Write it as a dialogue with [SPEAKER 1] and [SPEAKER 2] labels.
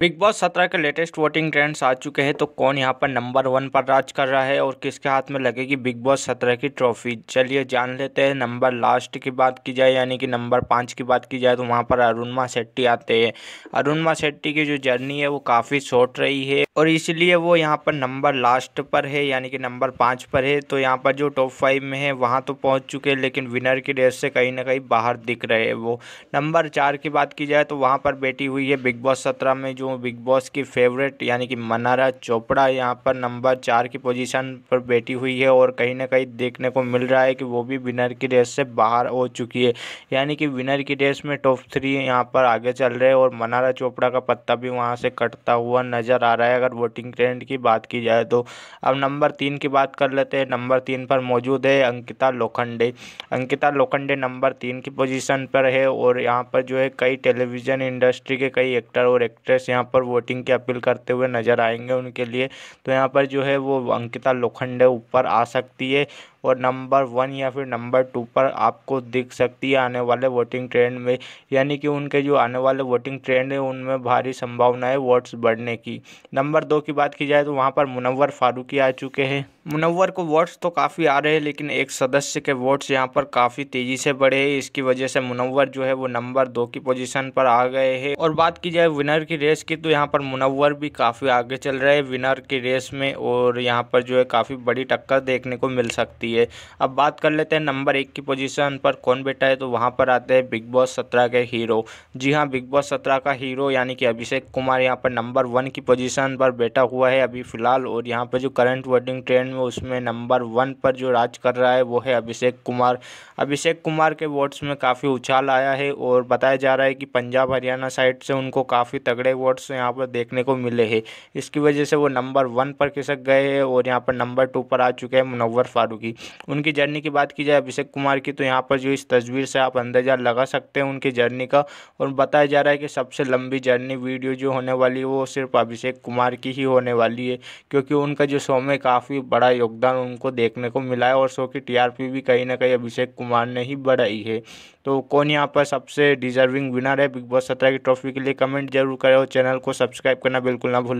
[SPEAKER 1] big Boss सत्रह के latest voting trends आ चुके हैं तो कौन यहाँ पर नंबर वन पर राज कर रहा है और किसके हाथ में लगेगी बिग बॉस सत्रह की ट्रॉफी चलिए जान लेते हैं नंबर लास्ट की बात की जाए यानी कि नंबर पाँच की बात की जाए तो वहाँ पर अरुणमा शेट्टी आते हैं अरुणमा शेट्टी की जो जर्नी है वो काफ़ी शॉर्ट रही है और इसलिए वो यहाँ पर नंबर लास्ट पर है यानी कि नंबर पाँच पर है तो यहाँ पर जो टॉप फाइव में है वहाँ तो पहुँच चुके हैं लेकिन विनर की रेस से कहीं ना कहीं बाहर दिख रहे हैं वो नंबर चार की बात की जाए तो वहाँ पर बैठी हुई है बिग बॉस सत्रह में जो जो बिग बॉस की फेवरेट यानी कि मनारा चोपड़ा यहाँ पर नंबर चार की पोजीशन पर बैठी हुई है और कहीं ना कहीं देखने को मिल रहा है कि वो भी विनर की रेस से बाहर हो चुकी है यानी कि विनर की रेस में टॉप थ्री यहाँ पर आगे चल रहे हैं और मनारा चोपड़ा का पत्ता भी वहाँ से कटता हुआ नज़र आ रहा है अगर वोटिंग ट्रेंड की बात की जाए तो अब नंबर तीन की बात कर लेते हैं नंबर तीन पर मौजूद है अंकिता लोखंडे अंकिता लोखंडे नंबर तीन की पोजिशन पर है और यहाँ पर जो है कई टेलीविज़न इंडस्ट्री के कई एक्टर और एक्ट्रेस यहाँ पर वोटिंग की अपील करते हुए नजर आएंगे उनके लिए तो यहाँ पर जो है वो अंकिता लोखंडे ऊपर आ सकती है और नंबर वन या फिर नंबर टू पर आपको दिख सकती है आने वाले वोटिंग ट्रेंड में यानी कि उनके जो आने वाले वोटिंग ट्रेंड है उनमें भारी संभावना है वोट्स बढ़ने की नंबर दो की बात की जाए तो वहाँ पर मुनवर फारूकी आ चुके हैं मुनवर को वोट्स तो काफ़ी आ रहे हैं लेकिन एक सदस्य के वोट्स यहाँ पर काफ़ी तेज़ी से बढ़े हैं इसकी वजह से मुनवर जो है वो नंबर दो की पोजीशन पर आ गए हैं और बात की जाए विनर की रेस की तो यहाँ पर मुनवर भी काफ़ी आगे चल रहे हैं विनर की रेस में और यहाँ पर जो है काफ़ी बड़ी टक्कर देखने को मिल सकती है है अब बात कर लेते हैं नंबर एक की पोजीशन पर कौन बैठा है तो वहाँ पर आते हैं बिग बॉस सत्रह के हीरो जी हाँ बिग बॉस सत्रह का हीरो यानी कि अभिषेक कुमार यहाँ पर नंबर वन की पोजीशन पर बैठा हुआ है अभी फिलहाल और यहाँ पर जो करंट वोटिंग ट्रेंड में उसमें नंबर वन पर जो राज कर रहा है वो है अभिषेक कुमार अभिषेक कुमार के वोट्स में काफ़ी उछाल आया है और बताया जा रहा है कि पंजाब हरियाणा साइड से उनको काफ़ी तगड़े वोट्स यहाँ पर देखने को मिले हैं इसकी वजह से वो नंबर वन पर खिसक गए हैं और यहाँ पर नंबर टू पर आ चुके हैं मुनवर फारूकी उनकी जर्नी की बात की जाए अभिषेक कुमार की तो यहाँ पर जो इस तस्वीर से आप अंदाज़ा लगा सकते हैं उनकी जर्नी का और बताया जा रहा है कि सबसे लंबी जर्नी वीडियो जो होने वाली है वो सिर्फ अभिषेक कुमार की ही होने वाली है क्योंकि उनका जो शो में काफ़ी बड़ा योगदान उनको देखने को मिला है और शो की टीआरपी भी कहीं ना कहीं अभिषेक कुमार ने ही बढ़ाई है तो कौन यहाँ पर सबसे डिजर्विंग विनर है बिग बॉस सत्रह की ट्रॉफी के लिए कमेंट जरूर करें और चैनल को सब्सक्राइब करना बिल्कुल ना भूलें